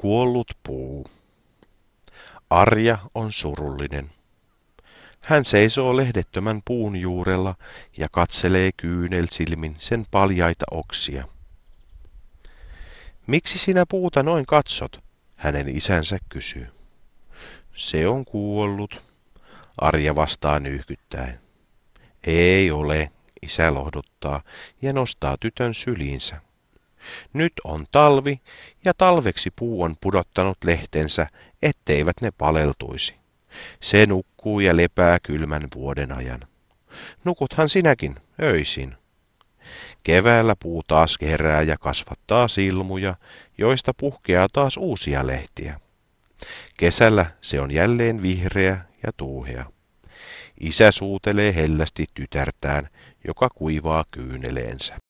Kuollut puu. Arja on surullinen. Hän seisoo lehdettömän puun juurella ja katselee kyynel silmin sen paljaita oksia. Miksi sinä puuta noin katsot? hänen isänsä kysyy. Se on kuollut, Arja vastaa nyyhkyttäen. Ei ole, isä lohduttaa ja nostaa tytön syliinsä. Nyt on talvi ja talveksi puu on pudottanut lehtensä, etteivät ne paleltuisi. Se nukkuu ja lepää kylmän vuoden ajan. Nukuthan sinäkin, öisin. Keväällä puu taas kerää ja kasvattaa silmuja, joista puhkeaa taas uusia lehtiä. Kesällä se on jälleen vihreä ja tuuhea. Isä suutelee hellästi tytärtään, joka kuivaa kyyneleensä.